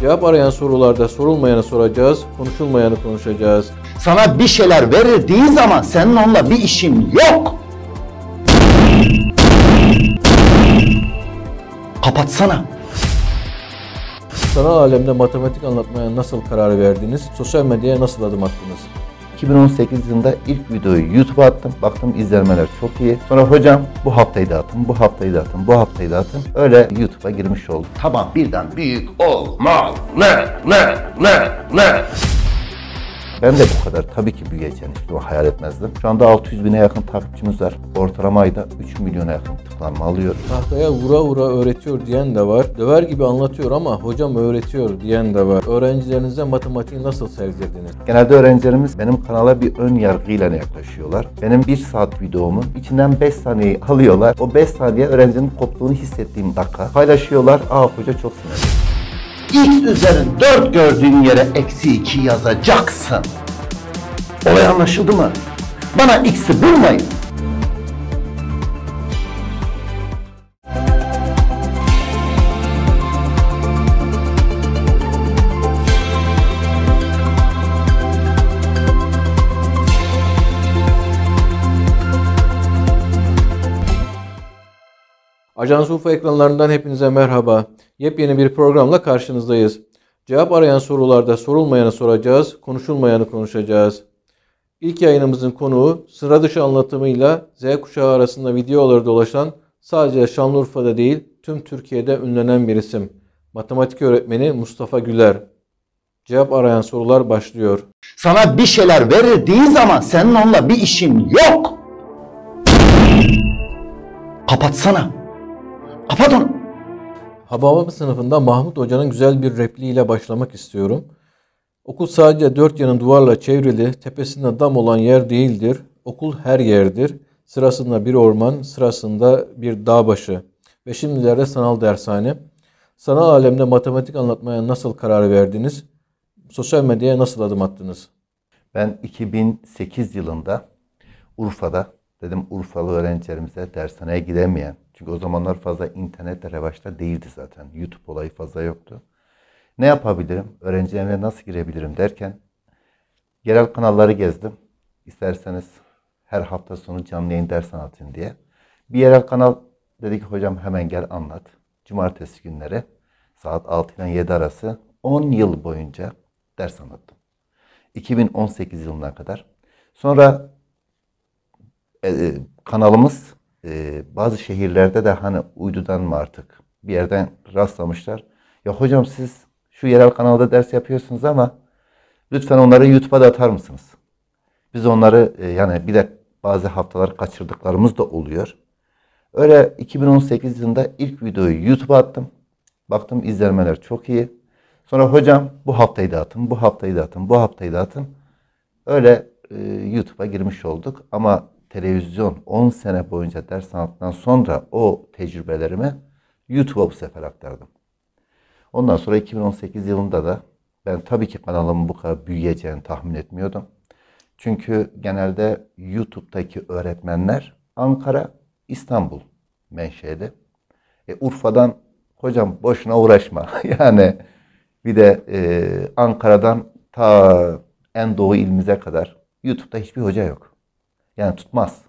Cevap arayan sorularda sorulmayanı soracağız, konuşulmayanı konuşacağız. Sana bir şeyler verildiği zaman senin onunla bir işin yok. Kapatsana. Sanal alemde matematik anlatmaya nasıl karar verdiniz? Sosyal medyaya nasıl adım attınız? 2018 yılında ilk videoyu YouTube'a attım. Baktım izlenmeler çok iyi. Sonra hocam bu haftayı dağıtın, bu haftayı dağıtın, bu haftayı dağıtın. Öyle YouTube'a girmiş oldum. Tamam birden büyük olmalı. Ne, ne, ne, ne. Ben de bu kadar tabii ki büyüyeceğini hiç hayal etmezdim. Şu anda 600 bine yakın takipçimiz var. Ortalama ayda 3 milyona yakın tıklanma alıyor. Tahtaya vura vura öğretiyor diyen de var. Döver gibi anlatıyor ama hocam öğretiyor diyen de var. Öğrencilerinize matematiği nasıl sevdirdiniz? Genelde öğrencilerimiz benim kanala bir ön yargıyla yaklaşıyorlar. Benim bir saat videomu içinden 5 saniye alıyorlar. O 5 saniye öğrencinin koptuğunu hissettiğim dakika paylaşıyorlar. Aa hoca çok sinirli x üzeri 4 gördüğün yere eksi 2 yazacaksın. Olay anlaşıldı mı? Bana x'i bulmayın. Ajans UFO ekranlarından hepinize merhaba. Yepyeni bir programla karşınızdayız. Cevap arayan sorularda sorulmayanı soracağız, konuşulmayanı konuşacağız. İlk yayınımızın konuğu sıra dışı anlatımıyla Z kuşağı arasında videoları dolaşan sadece Şanlıurfa'da değil tüm Türkiye'de ünlenen bir isim. Matematik öğretmeni Mustafa Güler. Cevap arayan sorular başlıyor. Sana bir şeyler verildiği zaman senin onunla bir işin yok. Kapatsana. Kapat onu. Hababam sınıfında Mahmut Hoca'nın güzel bir repliğiyle başlamak istiyorum. Okul sadece dört yanın duvarla çevrili, tepesinde dam olan yer değildir. Okul her yerdir. Sırasında bir orman, sırasında bir dağ başı. Ve şimdilerde sanal dershane. Sanal alemde matematik anlatmaya nasıl karar verdiniz? Sosyal medyaya nasıl adım attınız? Ben 2008 yılında Urfa'da, dedim Urfalı öğrencilerimize dershaneye gidemeyen çünkü o zamanlar fazla internet de revaçta değildi zaten. YouTube olayı fazla yoktu. Ne yapabilirim? Öğrencilerime nasıl girebilirim derken yerel kanalları gezdim. İsterseniz her hafta sonu canlı yayın ders anlatayım diye. Bir yerel kanal dedi ki hocam hemen gel anlat. Cumartesi günleri saat 6 ile 7 arası 10 yıl boyunca ders anlattım. 2018 yılına kadar. Sonra e, e kanalımız e, bazı şehirlerde de hani uydudan mı artık bir yerden rastlamışlar. Ya hocam siz şu yerel kanalda ders yapıyorsunuz ama lütfen onları YouTube'a da atar mısınız? Biz onları e, yani bir de bazı haftalar kaçırdıklarımız da oluyor. Öyle 2018 yılında ilk videoyu YouTube'a attım. Baktım izlenmeler çok iyi. Sonra hocam bu haftayı da atın, bu haftayı da atın, bu haftayı da atın. Öyle e, YouTube'a girmiş olduk ama televizyon 10 sene boyunca ders anlattıktan sonra o tecrübelerimi YouTube'a bu sefer aktardım. Ondan sonra 2018 yılında da ben tabii ki kanalımın bu kadar büyüyeceğini tahmin etmiyordum. Çünkü genelde YouTube'daki öğretmenler Ankara, İstanbul menşeli. E, Urfa'dan hocam boşuna uğraşma. yani bir de e, Ankara'dan ta en doğu ilimize kadar YouTube'da hiçbir hoca yok. Yani tutmaz.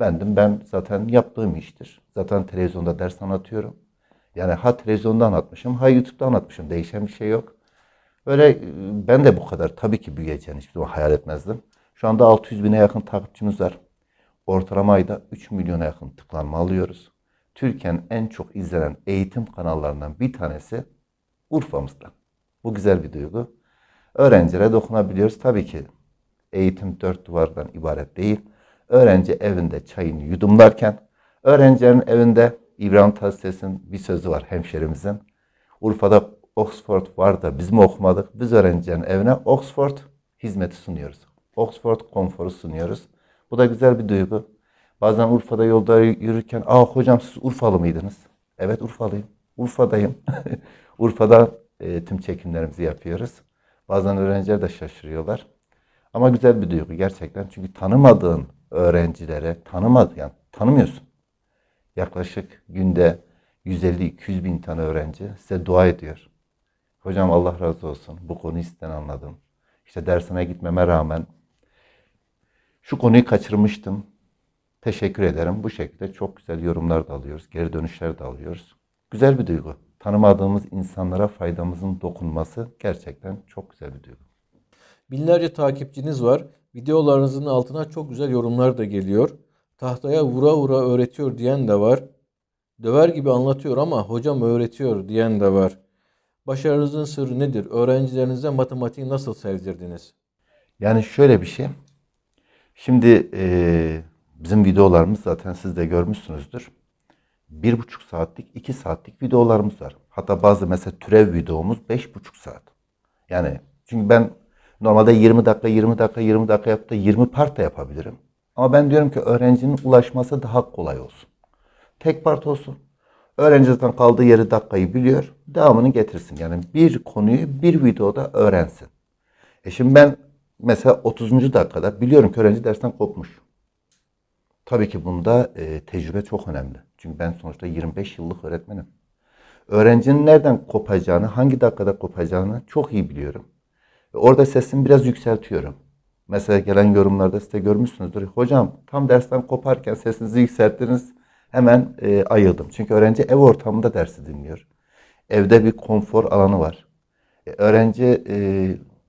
Bendim ben zaten yaptığım iştir. Zaten televizyonda ders anlatıyorum. Yani ha televizyonda anlatmışım ha YouTube'da anlatmışım. Değişen bir şey yok. Böyle e, ben de bu kadar tabii ki büyüyeceğini hiçbir zaman hayal etmezdim. Şu anda 600 bine yakın takipçimiz var. Ortalama ayda 3 milyona yakın tıklanma alıyoruz. Türkiye'nin en çok izlenen eğitim kanallarından bir tanesi Urfa'mızda. Bu güzel bir duygu. Öğrencilere dokunabiliyoruz tabii ki. Eğitim dört duvardan ibaret değil. Öğrenci evinde çayını yudumlarken, öğrencilerin evinde İbrahim Tatlıses'in bir sözü var hemşerimizin. Urfa'da Oxford var da biz mi okumadık? Biz öğrencinin evine Oxford hizmeti sunuyoruz. Oxford konforu sunuyoruz. Bu da güzel bir duygu. Bazen Urfa'da yolda yürürken, aa hocam siz Urfalı mıydınız? Evet Urfalıyım. Urfa'dayım. Urfa'da e, tüm çekimlerimizi yapıyoruz. Bazen öğrenciler de şaşırıyorlar. Ama güzel bir duygu gerçekten. Çünkü tanımadığın öğrencilere tanımadı yani tanımıyorsun. Yaklaşık günde 150-200 bin tane öğrenci size dua ediyor. Hocam Allah razı olsun. Bu konuyu sizden anladım. İşte dersine gitmeme rağmen şu konuyu kaçırmıştım. Teşekkür ederim. Bu şekilde çok güzel yorumlar da alıyoruz. Geri dönüşler de alıyoruz. Güzel bir duygu. Tanımadığımız insanlara faydamızın dokunması gerçekten çok güzel bir duygu. Binlerce takipçiniz var. Videolarınızın altına çok güzel yorumlar da geliyor. Tahtaya vura vura öğretiyor diyen de var. Döver gibi anlatıyor ama hocam öğretiyor diyen de var. Başarınızın sırrı nedir? Öğrencilerinize matematiği nasıl sevdirdiniz? Yani şöyle bir şey. Şimdi e, bizim videolarımız zaten siz de görmüşsünüzdür. Bir buçuk saatlik, iki saatlik videolarımız var. Hatta bazı mesela türev videomuz beş buçuk saat. Yani çünkü ben Normalde 20 dakika, 20 dakika, 20 dakika yapıp da 20 parta yapabilirim. Ama ben diyorum ki öğrencinin ulaşması daha kolay olsun. Tek part olsun. Öğrenci zaten kaldığı yeri dakikayı biliyor. Devamını getirsin. Yani bir konuyu bir videoda öğrensin. E şimdi ben mesela 30. dakikada biliyorum ki öğrenci dersten kopmuş. Tabii ki bunda e, tecrübe çok önemli. Çünkü ben sonuçta 25 yıllık öğretmenim. Öğrencinin nereden kopacağını, hangi dakikada kopacağını çok iyi biliyorum. Orada sesimi biraz yükseltiyorum. Mesela gelen yorumlarda size görmüşsünüzdür. Hocam tam dersten koparken sesinizi yükselttiniz. Hemen e, ayıldım. Çünkü öğrenci ev ortamında dersi dinliyor. Evde bir konfor alanı var. E, öğrenci e,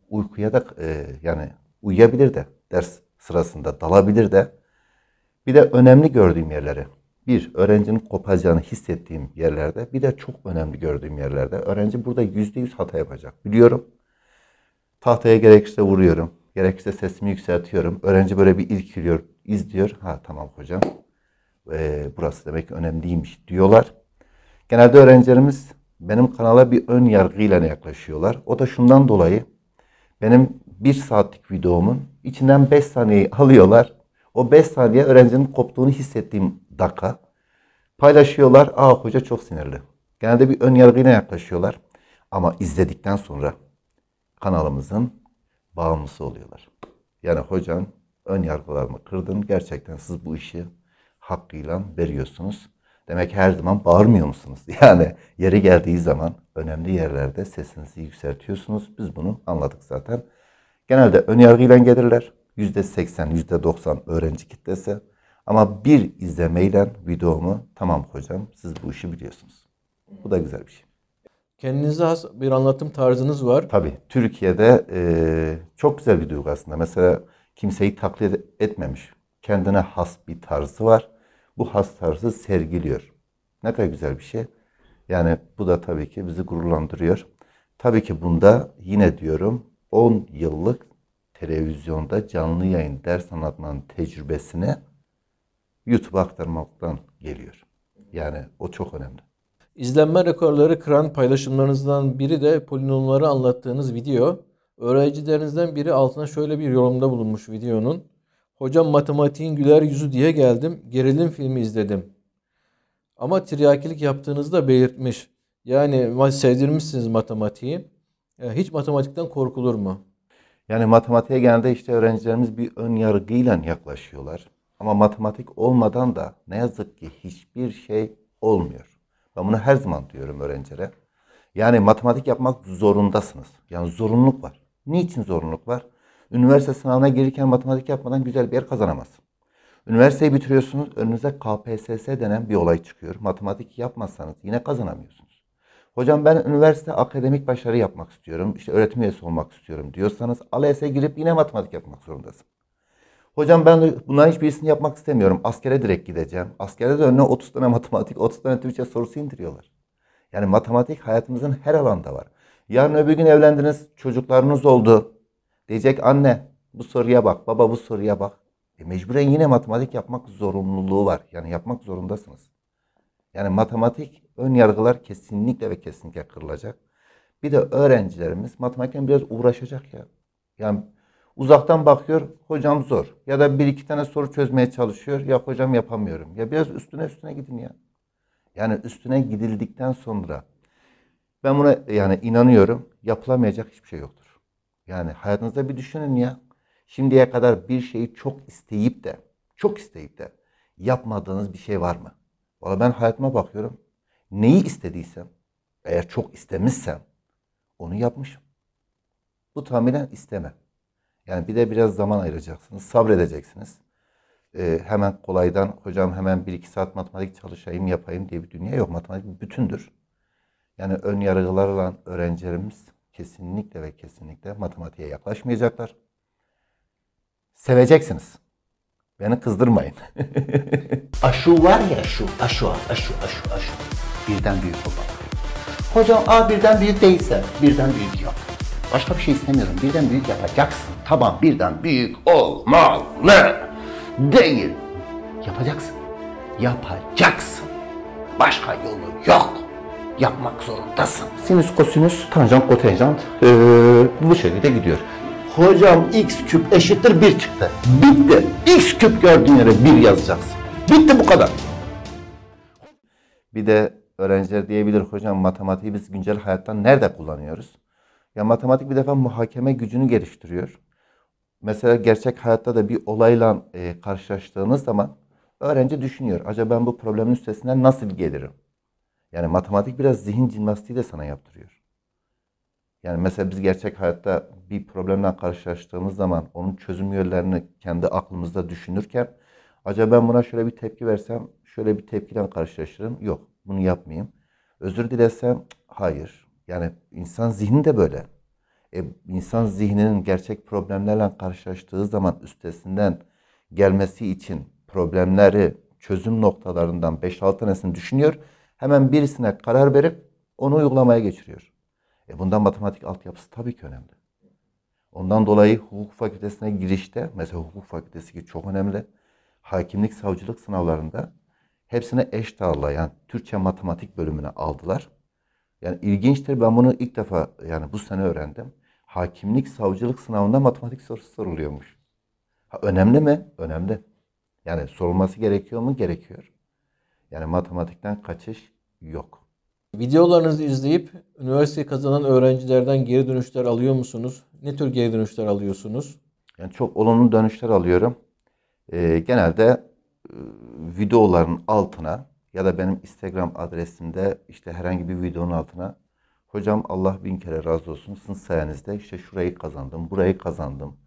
uykuya da e, yani uyuyabilir de ders sırasında dalabilir de. Bir de önemli gördüğüm yerleri. Bir, öğrencinin kopacağını hissettiğim yerlerde. Bir de çok önemli gördüğüm yerlerde. Öğrenci burada yüzde yüz hata yapacak. Biliyorum. Tahtaya gerekirse vuruyorum. Gerekirse sesimi yükseltiyorum. Öğrenci böyle bir ilkiliyor, izliyor. Ha tamam hocam. Ee, burası demek ki önemliymiş diyorlar. Genelde öğrencilerimiz benim kanala bir ön yargıyla yaklaşıyorlar. O da şundan dolayı benim bir saatlik videomun içinden 5 saniyeyi alıyorlar. O 5 saniye öğrencinin koptuğunu hissettiğim dakika. Paylaşıyorlar. Aa hoca çok sinirli. Genelde bir ön yargıyla yaklaşıyorlar. Ama izledikten sonra kanalımızın bağımlısı oluyorlar. Yani hocam ön yargılarımı kırdın. Gerçekten siz bu işi hakkıyla veriyorsunuz. Demek her zaman bağırmıyor musunuz? Yani yeri geldiği zaman önemli yerlerde sesinizi yükseltiyorsunuz. Biz bunu anladık zaten. Genelde ön yargıyla gelirler. %80, %90 öğrenci kitlesi. Ama bir izlemeyle videomu tamam hocam siz bu işi biliyorsunuz. Bu da güzel bir şey. Kendinize has bir anlatım tarzınız var. Tabii. Türkiye'de e, çok güzel bir duygu aslında. Mesela kimseyi taklit etmemiş. Kendine has bir tarzı var. Bu has tarzı sergiliyor. Ne kadar güzel bir şey. Yani bu da tabii ki bizi gururlandırıyor. Tabii ki bunda yine diyorum 10 yıllık televizyonda canlı yayın ders anlatmanın tecrübesine YouTube'a aktarmaktan geliyor. Yani o çok önemli. İzlenme rekorları kıran paylaşımlarınızdan biri de polinomları anlattığınız video. Öğrencilerinizden biri altına şöyle bir yorumda bulunmuş videonun. Hocam matematiğin güler yüzü diye geldim, gerilim filmi izledim. Ama triyakilik yaptığınızı da belirtmiş. Yani sevdirmişsiniz matematiği. E, hiç matematikten korkulur mu? Yani matematiğe genelde işte öğrencilerimiz bir ön yargıyla yaklaşıyorlar. Ama matematik olmadan da ne yazık ki hiçbir şey olmuyor. Ben bunu her zaman diyorum öğrencilere. Yani matematik yapmak zorundasınız. Yani zorunluluk var. Niçin zorunluluk var? Üniversite sınavına girirken matematik yapmadan güzel bir yer kazanamazsın. Üniversiteyi bitiriyorsunuz, önünüze KPSS denen bir olay çıkıyor. Matematik yapmazsanız yine kazanamıyorsunuz. Hocam ben üniversite akademik başarı yapmak istiyorum, işte öğretim üyesi olmak istiyorum diyorsanız ALES'e girip yine matematik yapmak zorundasın. Hocam ben bunların hiçbirisini yapmak istemiyorum. Askere direkt gideceğim. Askere de önüne 30 tane matematik, 30 tane Türkçe sorusu indiriyorlar. Yani matematik hayatımızın her alanda var. Yarın öbür gün evlendiniz, çocuklarınız oldu. Diyecek anne bu soruya bak, baba bu soruya bak. E mecburen yine matematik yapmak zorunluluğu var. Yani yapmak zorundasınız. Yani matematik ön yargılar kesinlikle ve kesinlikle kırılacak. Bir de öğrencilerimiz matematikten biraz uğraşacak ya. Yani Uzaktan bakıyor hocam zor. Ya da bir iki tane soru çözmeye çalışıyor. Ya hocam yapamıyorum. Ya biraz üstüne üstüne gidin ya. Yani üstüne gidildikten sonra ben buna yani inanıyorum yapılamayacak hiçbir şey yoktur. Yani hayatınızda bir düşünün ya. Şimdiye kadar bir şeyi çok isteyip de çok isteyip de yapmadığınız bir şey var mı? Valla ben hayatıma bakıyorum. Neyi istediysem eğer çok istemişsem onu yapmışım. Bu tamamen isteme. Yani bir de biraz zaman ayıracaksınız, sabredeceksiniz. Ee, hemen kolaydan hocam hemen bir iki saat matematik çalışayım yapayım diye bir dünya yok. Matematik bütündür. Yani ön yargılar olan öğrencilerimiz kesinlikle ve kesinlikle matematiğe yaklaşmayacaklar. Seveceksiniz. Beni kızdırmayın. aşu var ya şu, aşu, aşu, aşu, aşu. Birden büyük olmak. Hocam A birden büyük değilse birden büyük yok. Başka bir şey istemiyorum. Birden büyük yapacaksın. Tamam birden büyük olmalı. Değil. Yapacaksın. Yapacaksın. Başka yolu yok. Yapmak zorundasın. Sinüs, kosinüs, tanjant, kotenjant ee, bu şekilde gidiyor. Hocam x küp eşittir bir çıktı. Bitti. x küp gördüğün yere bir yazacaksın. Bitti bu kadar. Bir de öğrenciler diyebilir hocam matematiği biz güncel hayatta nerede kullanıyoruz? Ya matematik bir defa muhakeme gücünü geliştiriyor. Mesela gerçek hayatta da bir olayla e, karşılaştığınız zaman öğrenci düşünüyor. Acaba ben bu problemin üstesinden nasıl gelirim? Yani matematik biraz zihin jimnastiği de sana yaptırıyor. Yani mesela biz gerçek hayatta bir problemle karşılaştığımız zaman onun çözüm yollarını kendi aklımızda düşünürken acaba ben buna şöyle bir tepki versem şöyle bir tepkiyle karşılaşırım. Yok bunu yapmayayım. Özür dilesem hayır. Yani insan zihni de böyle. E, insan zihninin gerçek problemlerle karşılaştığı zaman üstesinden gelmesi için problemleri çözüm noktalarından 5-6 tanesini düşünüyor. Hemen birisine karar verip onu uygulamaya geçiriyor. E bundan matematik altyapısı tabii ki önemli. Ondan dolayı hukuk fakültesine girişte, mesela hukuk fakültesi ki çok önemli. Hakimlik, savcılık sınavlarında hepsine eş dağla yani Türkçe matematik bölümüne aldılar. Yani ilginçtir ben bunu ilk defa yani bu sene öğrendim. Hakimlik savcılık sınavında matematik sorusu soruluyormuş. Ha, önemli mi? Önemli. Yani sorulması gerekiyor mu? Gerekiyor. Yani matematikten kaçış yok. Videolarınızı izleyip üniversite kazanan öğrencilerden geri dönüşler alıyor musunuz? Ne tür geri dönüşler alıyorsunuz? Yani çok olumlu dönüşler alıyorum. Ee, genelde e, videoların altına ya da benim Instagram adresimde işte herhangi bir videonun altına hocam Allah bin kere razı olsun sizin sayenizde işte şurayı kazandım, burayı kazandım.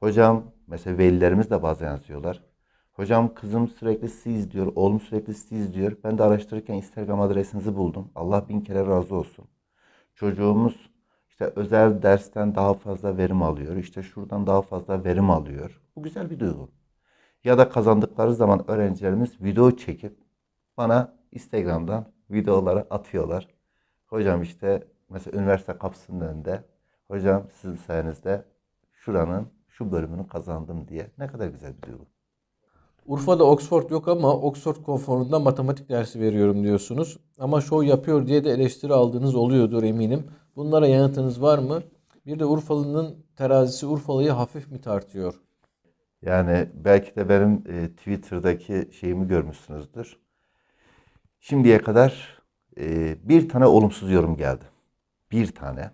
Hocam mesela velilerimiz de bazen yazıyorlar. Hocam kızım sürekli siz diyor, oğlum sürekli siz diyor. Ben de araştırırken Instagram adresinizi buldum. Allah bin kere razı olsun. Çocuğumuz işte özel dersten daha fazla verim alıyor. İşte şuradan daha fazla verim alıyor. Bu güzel bir duygu. Ya da kazandıkları zaman öğrencilerimiz video çekip bana Instagram'dan videoları atıyorlar. Hocam işte mesela üniversite kapısının önünde hocam sizin sayenizde şuranın şu bölümünü kazandım diye. Ne kadar güzel bir duygu. Urfa'da Oxford yok ama Oxford konforunda matematik dersi veriyorum diyorsunuz. Ama şov yapıyor diye de eleştiri aldığınız oluyordur eminim. Bunlara yanıtınız var mı? Bir de Urfalı'nın terazisi Urfalı'yı hafif mi tartıyor? Yani belki de benim e, Twitter'daki şeyimi görmüşsünüzdür. Şimdiye kadar e, bir tane olumsuz yorum geldi. Bir tane.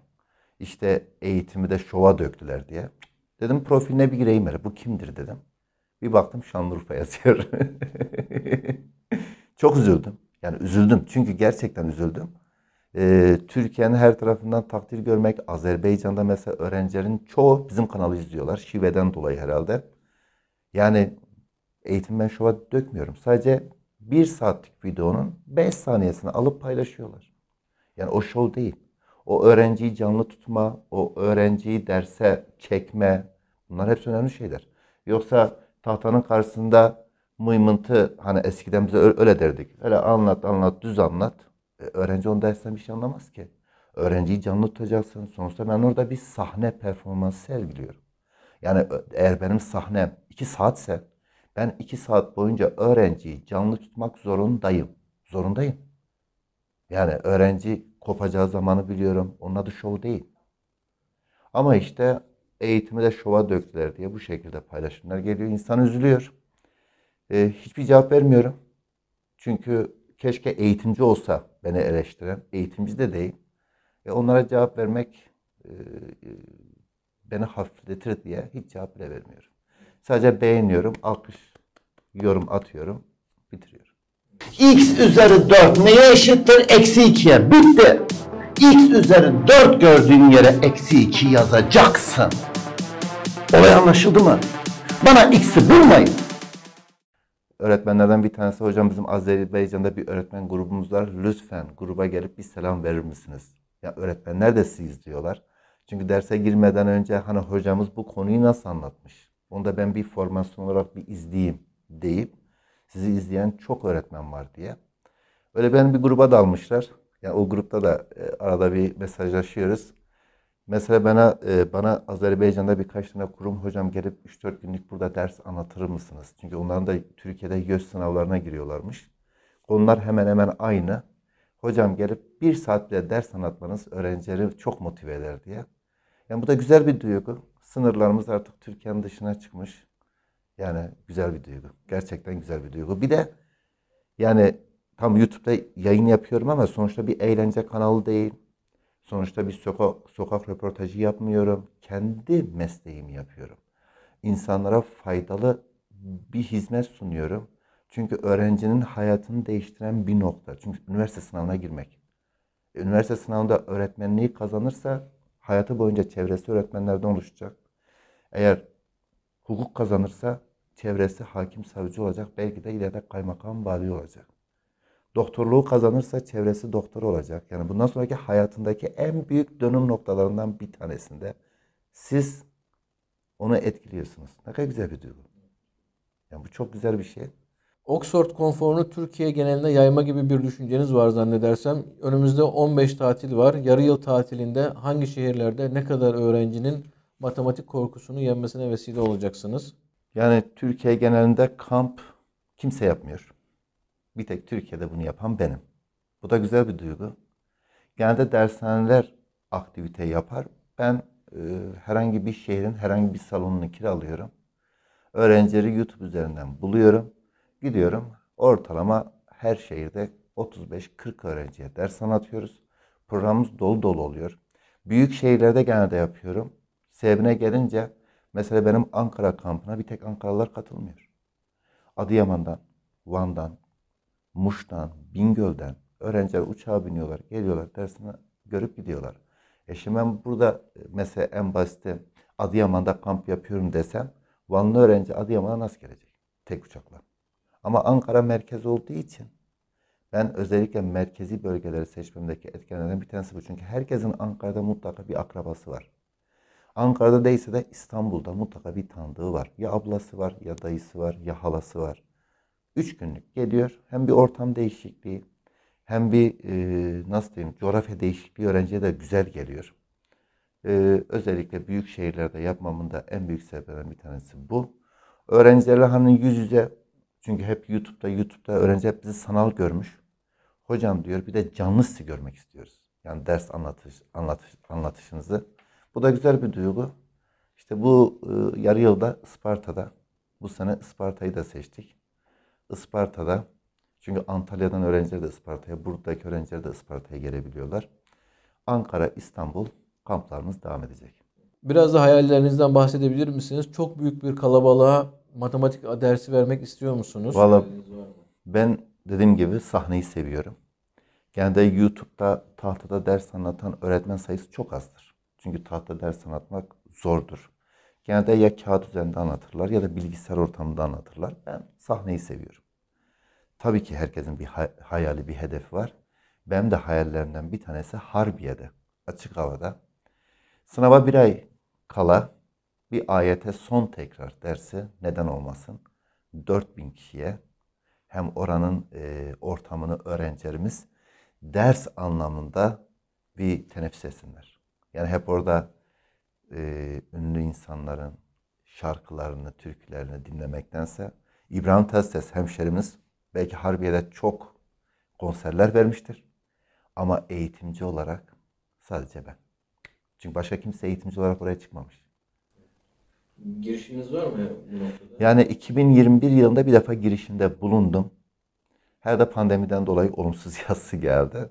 İşte eğitimi de şova döktüler diye. Dedim profiline bir gireyim hele. Bu kimdir dedim. Bir baktım Şanlıurfa yazıyor. Çok üzüldüm. Yani üzüldüm. Çünkü gerçekten üzüldüm. E, Türkiye'nin her tarafından takdir görmek. Azerbaycan'da mesela öğrencilerin çoğu bizim kanalı izliyorlar. Şiveden dolayı herhalde. Yani eğitim ben şova dökmüyorum. Sadece bir saatlik videonun 5 saniyesini alıp paylaşıyorlar. Yani o show değil. O öğrenciyi canlı tutma, o öğrenciyi derse çekme bunlar hepsi önemli şeyler. Yoksa tahtanın karşısında mıymıntı hani eskiden bize öyle derdik. Öyle anlat anlat düz anlat. E, öğrenci onu dersten bir şey anlamaz ki. Öğrenciyi canlı tutacaksın. Sonuçta ben orada bir sahne performansı sergiliyorum. Yani eğer benim sahnem iki saatse ben iki saat boyunca öğrenciyi canlı tutmak zorundayım. Zorundayım. Yani öğrenci kopacağı zamanı biliyorum. Onun adı şov değil. Ama işte eğitimi de şova döktüler diye bu şekilde paylaşımlar geliyor. İnsan üzülüyor. Ee, hiçbir cevap vermiyorum. Çünkü keşke eğitimci olsa beni eleştiren. Eğitimci de değil. E, onlara cevap vermek e, e, beni hafifletir diye hiç cevap bile vermiyorum. Sadece beğeniyorum, alkış yorum atıyorum, bitiriyorum. X üzeri 4 neye eşittir? Eksi 2'ye. Bitti. X üzeri 4 gördüğün yere eksi 2 yazacaksın. Olay anlaşıldı mı? Bana X'i bulmayın. Öğretmenlerden bir tanesi hocam bizim Azerbaycan'da bir öğretmen grubumuz var. Lütfen gruba gelip bir selam verir misiniz? Ya öğretmenler de siz diyorlar. Çünkü derse girmeden önce hani hocamız bu konuyu nasıl anlatmış? Onu da ben bir formasyon olarak bir izleyeyim deyip sizi izleyen çok öğretmen var diye. Öyle ben bir gruba dalmışlar. Yani o grupta da e, arada bir mesajlaşıyoruz. Mesela bana e, bana Azerbaycan'da birkaç tane kurum hocam gelip 3-4 günlük burada ders anlatır mısınız? Çünkü onların da Türkiye'de göz sınavlarına giriyorlarmış. Konular hemen hemen aynı. Hocam gelip bir saat bile ders anlatmanız öğrencileri çok motive eder diye. Yani bu da güzel bir duygu sınırlarımız artık Türkiye'nin dışına çıkmış. Yani güzel bir duygu. Gerçekten güzel bir duygu. Bir de yani tam YouTube'da yayın yapıyorum ama sonuçta bir eğlence kanalı değil. Sonuçta bir sokak, sokak röportajı yapmıyorum. Kendi mesleğimi yapıyorum. İnsanlara faydalı bir hizmet sunuyorum. Çünkü öğrencinin hayatını değiştiren bir nokta. Çünkü üniversite sınavına girmek. Üniversite sınavında öğretmenliği kazanırsa hayatı boyunca çevresi öğretmenlerden oluşacak. Eğer hukuk kazanırsa çevresi hakim savcı olacak. Belki de ileride kaymakam vali olacak. Doktorluğu kazanırsa çevresi doktor olacak. Yani bundan sonraki hayatındaki en büyük dönüm noktalarından bir tanesinde siz onu etkiliyorsunuz. Ne kadar güzel bir duygu. Yani bu çok güzel bir şey. Oxford konforunu Türkiye genelinde yayma gibi bir düşünceniz var zannedersem. Önümüzde 15 tatil var. Yarı yıl tatilinde hangi şehirlerde ne kadar öğrencinin matematik korkusunu yenmesine vesile olacaksınız? Yani Türkiye genelinde kamp kimse yapmıyor. Bir tek Türkiye'de bunu yapan benim. Bu da güzel bir duygu. Genelde dershaneler aktivite yapar. Ben e, herhangi bir şehrin herhangi bir salonunu kiralıyorum. Öğrencileri YouTube üzerinden buluyorum Gidiyorum ortalama her şehirde 35-40 öğrenciye ders anlatıyoruz. Programımız dolu dolu oluyor. Büyük şehirlerde genelde yapıyorum. Sebine gelince mesela benim Ankara kampına bir tek Ankaralılar katılmıyor. Adıyaman'dan, Van'dan, Muş'tan, Bingöl'den öğrenciler uçağa biniyorlar, geliyorlar dersini görüp gidiyorlar. E şimdi ben burada e, mesela en basiti Adıyaman'da kamp yapıyorum desem Vanlı öğrenci Adıyaman'a nasıl gelecek? Tek uçakla. Ama Ankara merkez olduğu için ben özellikle merkezi bölgeleri seçmemdeki etkenlerden bir tanesi bu. Çünkü herkesin Ankara'da mutlaka bir akrabası var. Ankara'da değilse de İstanbul'da mutlaka bir tanıdığı var. Ya ablası var, ya dayısı var, ya halası var. Üç günlük geliyor. Hem bir ortam değişikliği, hem bir e, nasıl diyeyim coğrafya değişikliği öğrenciye de güzel geliyor. E, özellikle büyük şehirlerde yapmamın da en büyük sebeplerinden bir tanesi bu. Öğrencilerle hani yüz yüze çünkü hep YouTube'da, YouTube'da öğrenci hep bizi sanal görmüş. Hocam diyor bir de canlı sizi görmek istiyoruz. Yani ders anlatış, anlatış, anlatışınızı. Bu da güzel bir duygu. İşte bu e, yarı yılda Isparta'da, bu sene Isparta'yı da seçtik. Isparta'da, çünkü Antalya'dan öğrenciler de Isparta'ya, buradaki öğrenciler de Isparta'ya gelebiliyorlar. Ankara, İstanbul kamplarımız devam edecek. Biraz da hayallerinizden bahsedebilir misiniz? Çok büyük bir kalabalığa matematik dersi vermek istiyor musunuz? Valla ben dediğim gibi sahneyi seviyorum. Genelde YouTube'da tahtada ders anlatan öğretmen sayısı çok azdır. Çünkü tahtada ders anlatmak zordur. Genelde ya kağıt üzerinde anlatırlar ya da bilgisayar ortamında anlatırlar. Ben sahneyi seviyorum. Tabii ki herkesin bir hayali, bir hedefi var. Benim de hayallerimden bir tanesi Harbiye'de, açık havada. Sınava bir ay kala bir ayete son tekrar dersi neden olmasın? 4000 kişiye hem oranın e, ortamını öğrencilerimiz ders anlamında bir teneffüs etsinler. Yani hep orada e, ünlü insanların şarkılarını, türkülerini dinlemektense İbrahim Tatlıses hemşerimiz belki Harbiye'de çok konserler vermiştir. Ama eğitimci olarak sadece ben. Çünkü başka kimse eğitimci olarak oraya çıkmamış. Girişiminiz var mı bu noktada? Yani 2021 yılında bir defa girişimde bulundum. Her de pandemiden dolayı olumsuz yazısı geldi.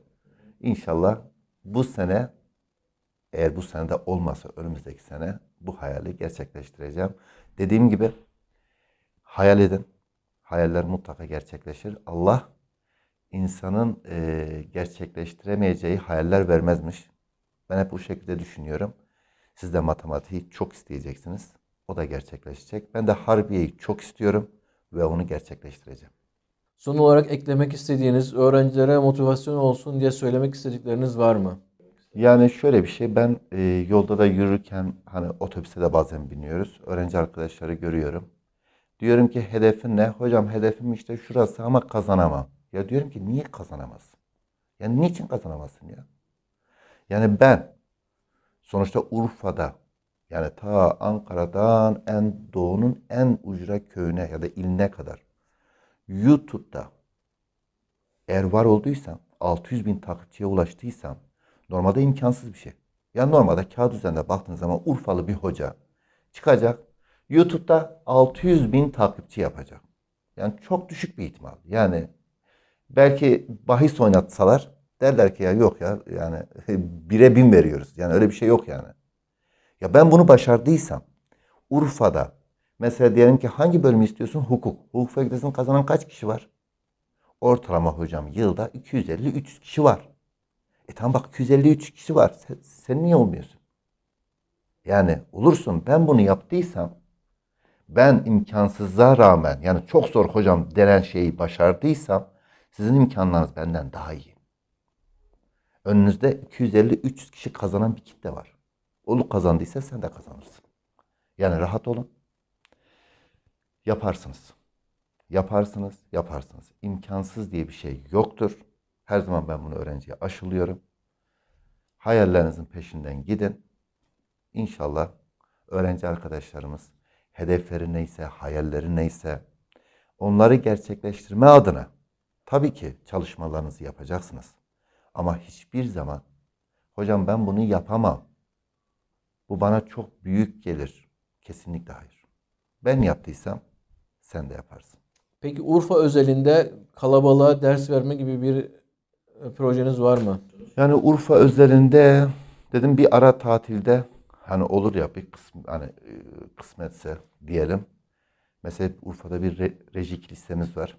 İnşallah bu sene eğer bu sene de olmazsa önümüzdeki sene bu hayali gerçekleştireceğim. Dediğim gibi hayal edin. Hayaller mutlaka gerçekleşir. Allah insanın e, gerçekleştiremeyeceği hayaller vermezmiş. Ben hep bu şekilde düşünüyorum. Siz de matematiği çok isteyeceksiniz. O da gerçekleşecek. Ben de Harbiye'yi çok istiyorum ve onu gerçekleştireceğim. Son olarak eklemek istediğiniz, öğrencilere motivasyon olsun diye söylemek istedikleriniz var mı? Yani şöyle bir şey, ben e, yolda da yürürken hani otobüse de bazen biniyoruz. Öğrenci arkadaşları görüyorum. Diyorum ki hedefin ne? Hocam hedefim işte şurası ama kazanamam. Ya diyorum ki niye kazanamazsın? Yani niçin kazanamazsın ya? Yani ben sonuçta Urfa'da yani ta Ankara'dan en doğunun en ucra köyüne ya da iline kadar. YouTube'da eğer var olduysam, 600 bin takipçiye ulaştıysam normalde imkansız bir şey. Yani normalde kağıt üzerinde baktığın zaman Urfalı bir hoca çıkacak. YouTube'da 600 bin takipçi yapacak. Yani çok düşük bir ihtimal. Yani belki bahis oynatsalar derler ki ya yok ya yani bire bin veriyoruz. Yani öyle bir şey yok yani. Ya ben bunu başardıysam Urfa'da mesela diyelim ki hangi bölümü istiyorsun? Hukuk. Hukuk fakültesini kazanan kaç kişi var? Ortalama hocam yılda 250-300 kişi var. E tamam bak 250-300 kişi var. Sen, sen niye olmuyorsun? Yani olursun ben bunu yaptıysam ben imkansızlığa rağmen yani çok zor hocam denen şeyi başardıysam sizin imkanlarınız benden daha iyi. Önünüzde 250-300 kişi kazanan bir kitle var. O kazandıysa sen de kazanırsın. Yani rahat olun. Yaparsınız. Yaparsınız, yaparsınız. İmkansız diye bir şey yoktur. Her zaman ben bunu öğrenciye aşılıyorum. Hayallerinizin peşinden gidin. İnşallah öğrenci arkadaşlarımız hedefleri neyse, hayalleri neyse onları gerçekleştirme adına tabii ki çalışmalarınızı yapacaksınız. Ama hiçbir zaman hocam ben bunu yapamam bu bana çok büyük gelir. Kesinlikle hayır. Ben yaptıysam sen de yaparsın. Peki Urfa özelinde kalabalığa ders verme gibi bir e, projeniz var mı? Yani Urfa özelinde dedim bir ara tatilde hani olur ya bir kısm, hani e, kısmetse diyelim. Mesela Urfa'da bir re, reji kilisemiz var.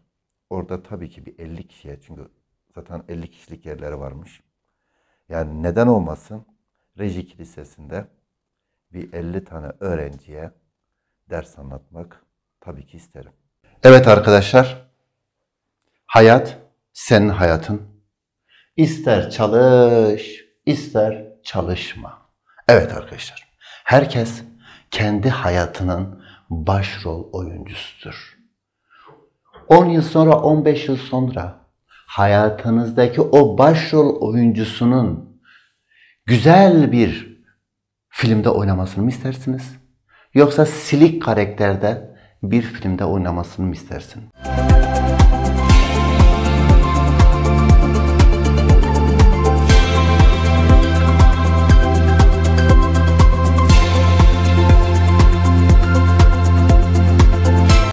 Orada tabii ki bir 50 kişiye çünkü zaten 50 kişilik yerleri varmış. Yani neden olmasın? Reji kilisesinde bir 50 tane öğrenciye ders anlatmak tabii ki isterim. Evet arkadaşlar, hayat senin hayatın. İster çalış, ister çalışma. Evet arkadaşlar, herkes kendi hayatının başrol oyuncusudur. 10 yıl sonra, 15 yıl sonra hayatınızdaki o başrol oyuncusunun güzel bir filmde oynamasını mı istersiniz? Yoksa silik karakterde bir filmde oynamasını mı istersiniz?